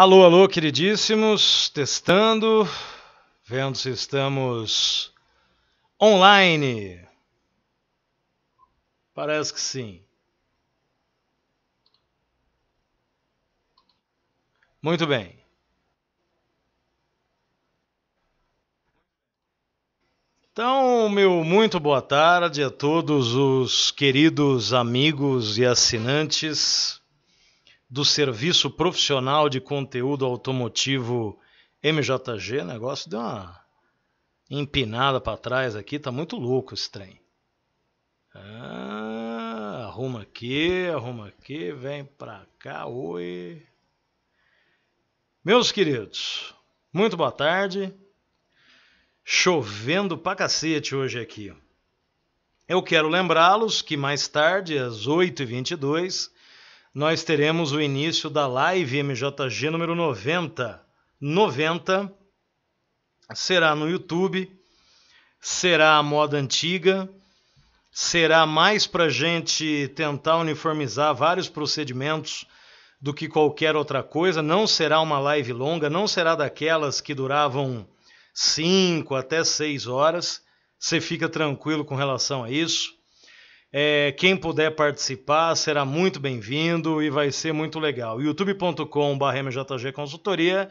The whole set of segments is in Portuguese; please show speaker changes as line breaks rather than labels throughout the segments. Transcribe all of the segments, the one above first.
Alô, alô, queridíssimos, testando, vendo se estamos online. Parece que sim. Muito bem. Então, meu muito boa tarde a todos os queridos amigos e assinantes do Serviço Profissional de Conteúdo Automotivo MJG, o negócio deu uma empinada para trás aqui, tá muito louco esse trem. Ah, arruma aqui, arruma aqui, vem para cá, oi. Meus queridos, muito boa tarde. Chovendo pra cacete hoje aqui. Eu quero lembrá-los que mais tarde, às 8h22, nós teremos o início da live MJG número 90. 90 será no YouTube, será a moda antiga, será mais para gente tentar uniformizar vários procedimentos do que qualquer outra coisa. Não será uma live longa, não será daquelas que duravam 5 até 6 horas. Você fica tranquilo com relação a isso. É, quem puder participar será muito bem-vindo e vai ser muito legal. youtube.com.br Consultoria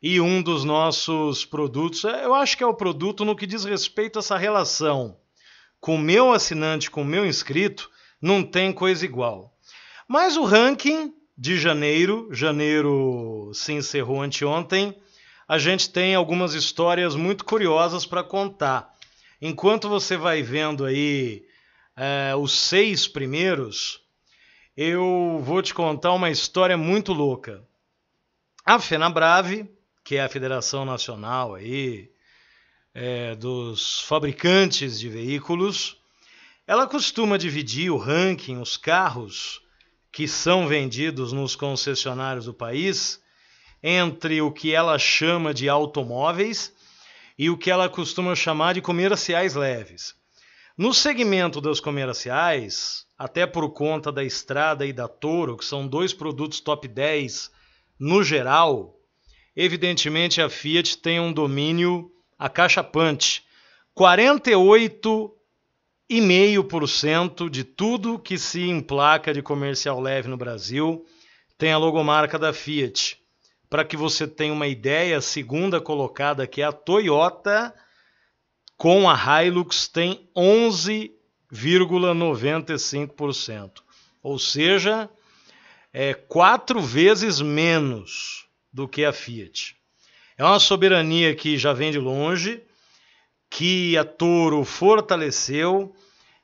e um dos nossos produtos, é, eu acho que é o produto no que diz respeito a essa relação com o meu assinante, com o meu inscrito, não tem coisa igual. Mas o ranking de janeiro, janeiro se encerrou anteontem, a gente tem algumas histórias muito curiosas para contar. Enquanto você vai vendo aí eh, os seis primeiros, eu vou te contar uma história muito louca. A FenaBrave, que é a Federação Nacional aí, é, dos fabricantes de veículos, ela costuma dividir o ranking, os carros que são vendidos nos concessionários do país, entre o que ela chama de automóveis e o que ela costuma chamar de comerciais leves. No segmento dos comerciais, até por conta da Estrada e da Toro, que são dois produtos top 10 no geral, evidentemente a Fiat tem um domínio a caixa punch. 48,5% de tudo que se emplaca de comercial leve no Brasil tem a logomarca da Fiat. Para que você tenha uma ideia, a segunda colocada que é a Toyota com a Hilux tem 11,95%. Ou seja, é quatro vezes menos do que a Fiat. É uma soberania que já vem de longe, que a Toro fortaleceu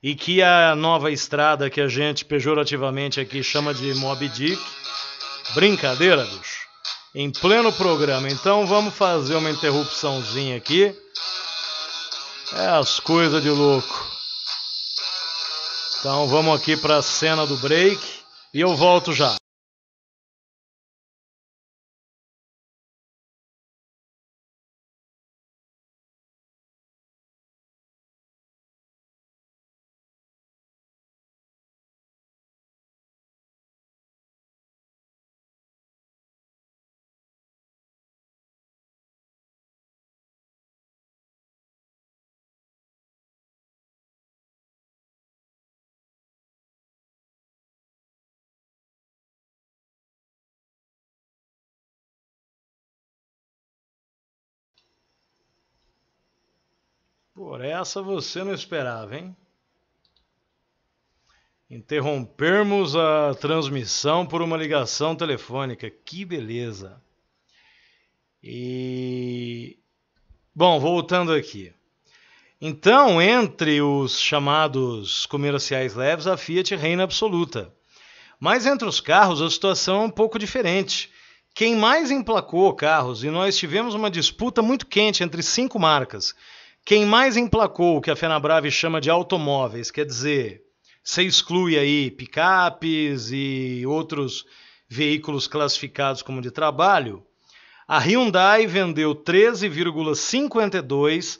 e que a nova estrada que a gente pejorativamente aqui chama de Mob Dick. Brincadeira, bicho. Em pleno programa. Então vamos fazer uma interrupçãozinha aqui é as coisas de louco. Então vamos aqui para a cena do break e eu volto já. Por essa você não esperava, hein? Interrompermos a transmissão por uma ligação telefônica. Que beleza! E. Bom, voltando aqui. Então, entre os chamados comerciais leves, a Fiat reina absoluta. Mas entre os carros a situação é um pouco diferente. Quem mais emplacou carros, e nós tivemos uma disputa muito quente entre cinco marcas, quem mais emplacou o que a Fenabrave chama de automóveis, quer dizer, você exclui aí picapes e outros veículos classificados como de trabalho, a Hyundai vendeu 13,52,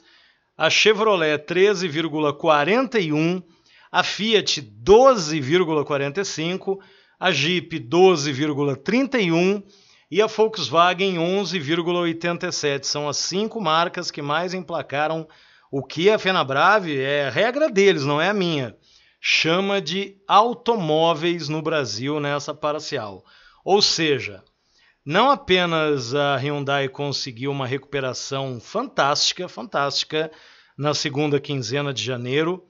a Chevrolet 13,41, a Fiat 12,45, a Jeep 12,31 e a Volkswagen 11,87. São as cinco marcas que mais emplacaram o que a Fenabrave, é regra deles, não é a minha, chama de automóveis no Brasil nessa parcial. Ou seja, não apenas a Hyundai conseguiu uma recuperação fantástica, fantástica, na segunda quinzena de janeiro,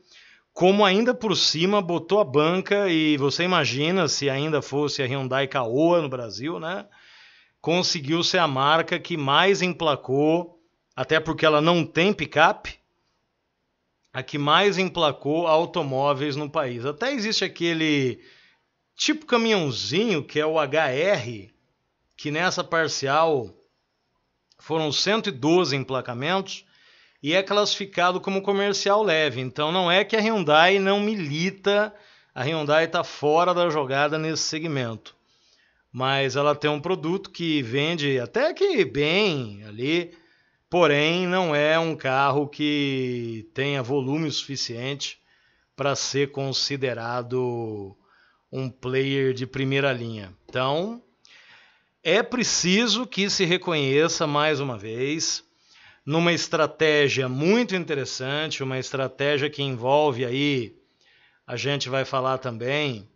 como ainda por cima botou a banca e você imagina se ainda fosse a Hyundai Caoa no Brasil, né? conseguiu ser a marca que mais emplacou, até porque ela não tem picape, a que mais emplacou automóveis no país. Até existe aquele tipo caminhãozinho que é o HR, que nessa parcial foram 112 emplacamentos e é classificado como comercial leve. Então não é que a Hyundai não milita, a Hyundai está fora da jogada nesse segmento mas ela tem um produto que vende até que bem ali, porém não é um carro que tenha volume suficiente para ser considerado um player de primeira linha. Então, é preciso que se reconheça mais uma vez numa estratégia muito interessante, uma estratégia que envolve aí a gente vai falar também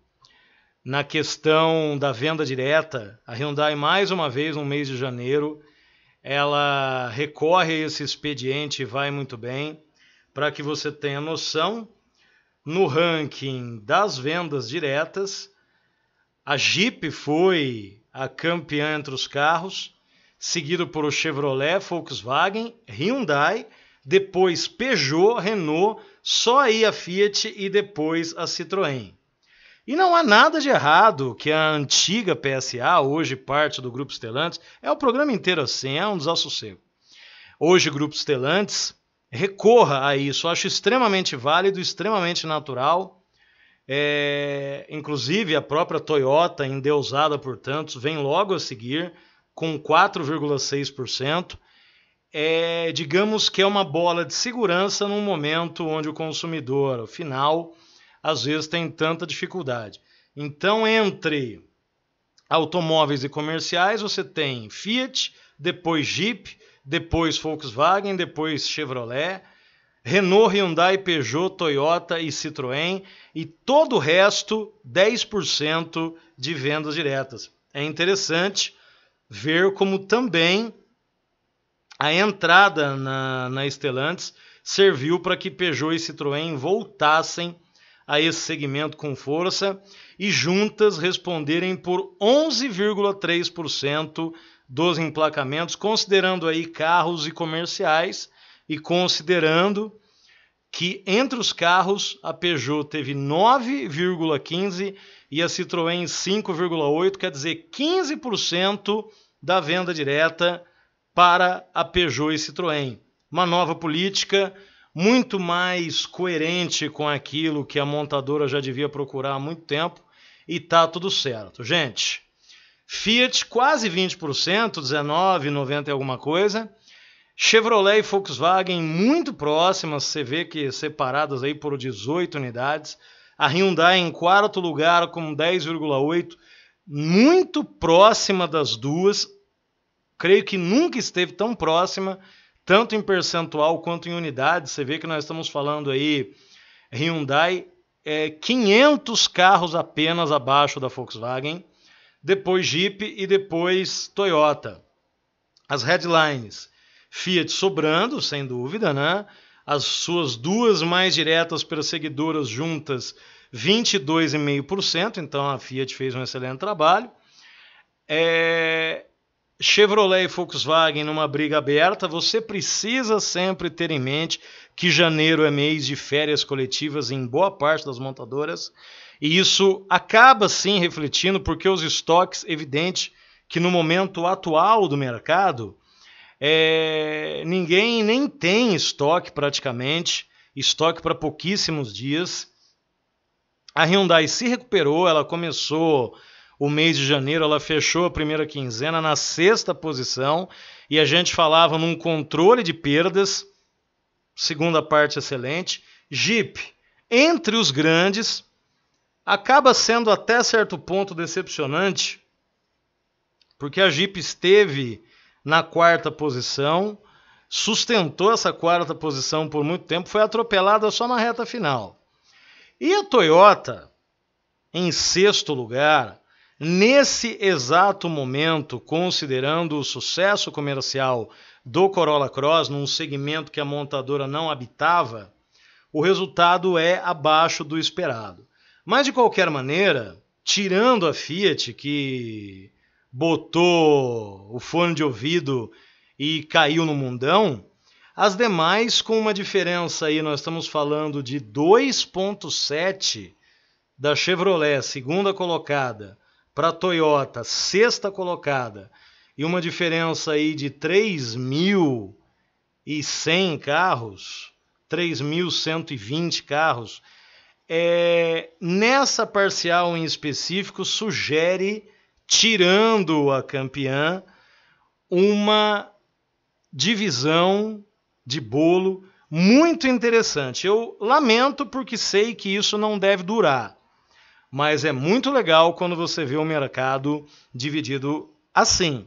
na questão da venda direta, a Hyundai, mais uma vez, no mês de janeiro, ela recorre a esse expediente e vai muito bem. Para que você tenha noção, no ranking das vendas diretas, a Jeep foi a campeã entre os carros, seguido por o Chevrolet, Volkswagen, Hyundai, depois Peugeot, Renault, só aí a Fiat e depois a Citroën. E não há nada de errado que a antiga PSA, hoje parte do Grupo Estelantes, é o programa inteiro assim, é um desassossego. Hoje, Grupo Estelantes recorra a isso. acho extremamente válido, extremamente natural. É, inclusive, a própria Toyota, endeusada por tantos, vem logo a seguir com 4,6%. É, digamos que é uma bola de segurança num momento onde o consumidor, final, às vezes tem tanta dificuldade. Então, entre automóveis e comerciais, você tem Fiat, depois Jeep, depois Volkswagen, depois Chevrolet, Renault, Hyundai, Peugeot, Toyota e Citroën, e todo o resto, 10% de vendas diretas. É interessante ver como também a entrada na, na Stellantis serviu para que Peugeot e Citroën voltassem a esse segmento com força e juntas responderem por 11,3% dos emplacamentos, considerando aí carros e comerciais e considerando que entre os carros a Peugeot teve 9,15 e a Citroën 5,8, quer dizer, 15% da venda direta para a Peugeot e Citroën. Uma nova política muito mais coerente com aquilo que a montadora já devia procurar há muito tempo e tá tudo certo. Gente, Fiat quase 20%, 19,90 e alguma coisa. Chevrolet e Volkswagen muito próximas, você vê que separadas aí por 18 unidades. A Hyundai em quarto lugar com 10,8, muito próxima das duas. Creio que nunca esteve tão próxima tanto em percentual quanto em unidades. Você vê que nós estamos falando aí Hyundai é 500 carros apenas abaixo da Volkswagen, depois Jeep e depois Toyota. As headlines, Fiat sobrando, sem dúvida, né? As suas duas mais diretas perseguidoras juntas, 22,5%, então a Fiat fez um excelente trabalho. É, Chevrolet e Volkswagen numa briga aberta, você precisa sempre ter em mente que janeiro é mês de férias coletivas em boa parte das montadoras, e isso acaba sim refletindo porque os estoques, evidente que no momento atual do mercado, é, ninguém nem tem estoque praticamente, estoque para pouquíssimos dias. A Hyundai se recuperou, ela começou o mês de janeiro ela fechou a primeira quinzena na sexta posição e a gente falava num controle de perdas, segunda parte excelente. Jeep, entre os grandes, acaba sendo até certo ponto decepcionante, porque a Jeep esteve na quarta posição, sustentou essa quarta posição por muito tempo, foi atropelada só na reta final. E a Toyota, em sexto lugar, Nesse exato momento, considerando o sucesso comercial do Corolla Cross num segmento que a montadora não habitava, o resultado é abaixo do esperado. Mas de qualquer maneira, tirando a Fiat que botou o fone de ouvido e caiu no mundão, as demais com uma diferença aí, nós estamos falando de 2.7 da Chevrolet, segunda colocada, para a Toyota, sexta colocada, e uma diferença aí de 3.100 carros, 3.120 carros, é, nessa parcial em específico sugere, tirando a campeã, uma divisão de bolo muito interessante. Eu lamento porque sei que isso não deve durar mas é muito legal quando você vê o mercado dividido assim.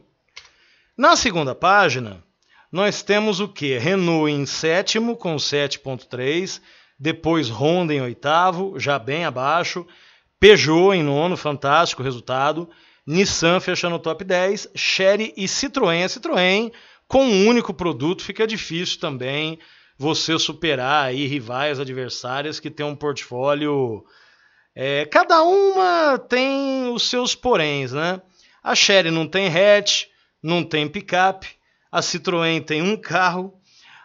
Na segunda página, nós temos o que? Renault em sétimo com 7,3, depois Honda em oitavo, já bem abaixo, Peugeot em nono, fantástico resultado, Nissan fechando o top 10, Chery e Citroën. Citroën com um único produto fica difícil também você superar aí rivais adversárias que têm um portfólio é, cada uma tem os seus poréns, né? A Chery não tem hatch, não tem picape, a Citroën tem um carro,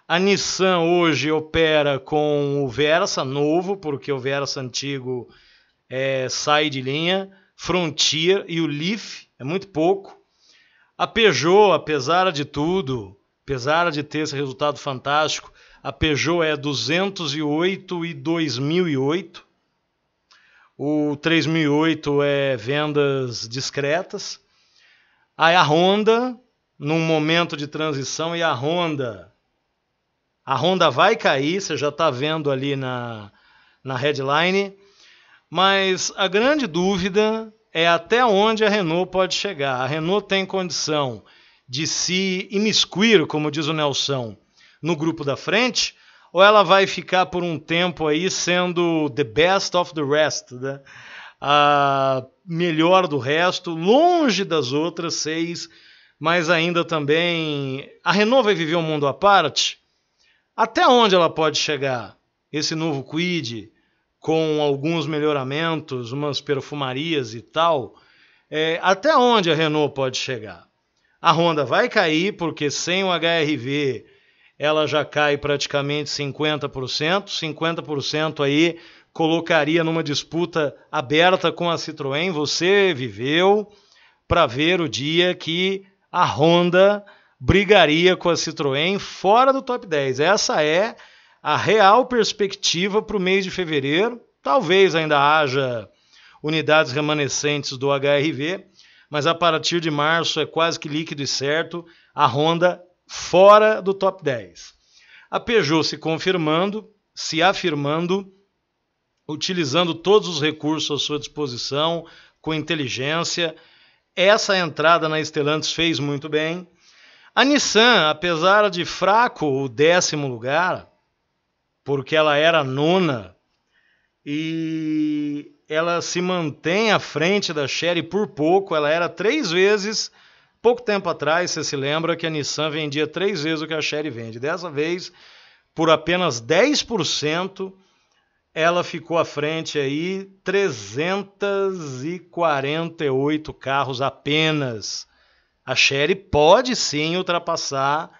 a Nissan hoje opera com o Versa novo, porque o Versa antigo é, sai de linha, Frontier e o Leaf, é muito pouco. A Peugeot, apesar de tudo, apesar de ter esse resultado fantástico, a Peugeot é 208 e 2008, o 3008 é vendas discretas. Aí a Honda, num momento de transição, e a Honda. A Honda vai cair, você já está vendo ali na, na headline. Mas a grande dúvida é até onde a Renault pode chegar. A Renault tem condição de se imiscuir, como diz o Nelson, no grupo da frente, ou ela vai ficar por um tempo aí sendo the best of the rest, né? a melhor do resto, longe das outras seis, mas ainda também a Renault vai viver um mundo à parte. Até onde ela pode chegar? Esse novo Quid com alguns melhoramentos, umas perfumarias e tal, é, até onde a Renault pode chegar? A Honda vai cair porque sem o HRV ela já cai praticamente 50%. 50% aí colocaria numa disputa aberta com a Citroën. Você viveu para ver o dia que a Honda brigaria com a Citroën fora do top 10. Essa é a real perspectiva para o mês de fevereiro. Talvez ainda haja unidades remanescentes do HRV, mas a partir de março é quase que líquido e certo. A Honda fora do top 10. A Peugeot se confirmando, se afirmando, utilizando todos os recursos à sua disposição, com inteligência. Essa entrada na Stellantis fez muito bem. A Nissan, apesar de fraco o décimo lugar, porque ela era nona, e ela se mantém à frente da Chery por pouco, ela era três vezes Pouco tempo atrás, você se lembra que a Nissan vendia três vezes o que a Chery vende. Dessa vez, por apenas 10%, ela ficou à frente aí 348 carros apenas. A Chery pode sim ultrapassar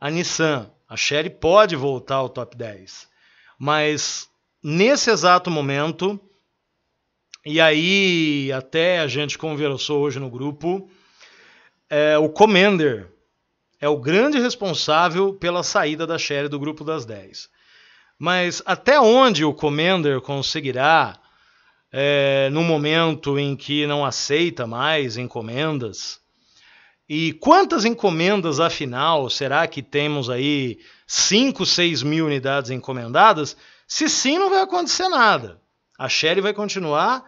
a Nissan. A Chery pode voltar ao top 10. Mas nesse exato momento, e aí até a gente conversou hoje no grupo, é, o Commander é o grande responsável pela saída da Sherry do grupo das 10. Mas até onde o Commander conseguirá, é, no momento em que não aceita mais encomendas? E quantas encomendas, afinal, será que temos aí 5, 6 mil unidades encomendadas? Se sim, não vai acontecer nada. A Sherry vai continuar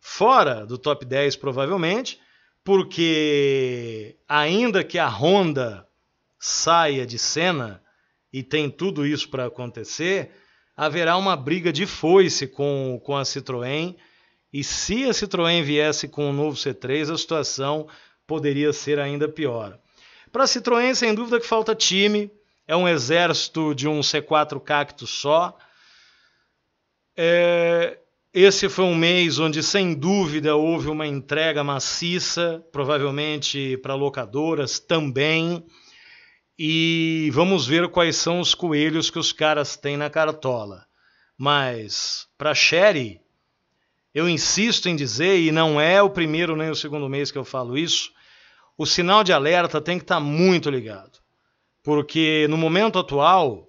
fora do top 10, provavelmente, porque ainda que a Honda saia de cena e tem tudo isso para acontecer, haverá uma briga de foice com, com a Citroën. E se a Citroën viesse com o novo C3, a situação poderia ser ainda pior. Para a Citroën, sem dúvida que falta time, é um exército de um C4 cacto só. É, esse foi um mês onde, sem dúvida, houve uma entrega maciça, provavelmente para locadoras também. E vamos ver quais são os coelhos que os caras têm na cartola. Mas para Sherry, eu insisto em dizer, e não é o primeiro nem o segundo mês que eu falo isso, o sinal de alerta tem que estar tá muito ligado. Porque no momento atual,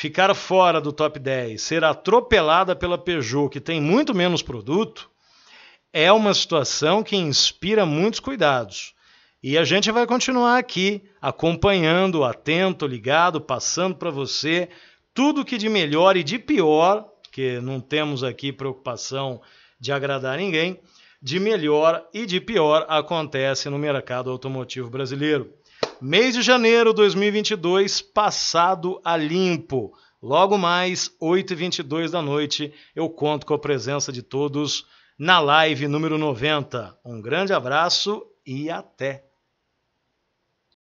ficar fora do top 10, ser atropelada pela Peugeot, que tem muito menos produto, é uma situação que inspira muitos cuidados. E a gente vai continuar aqui acompanhando, atento, ligado, passando para você tudo que de melhor e de pior, que não temos aqui preocupação de agradar ninguém, de melhor e de pior acontece no mercado automotivo brasileiro. Mês de janeiro 2022 passado a limpo. Logo mais, 8h22 da noite, eu conto com a presença de todos na live número 90. Um grande abraço e até!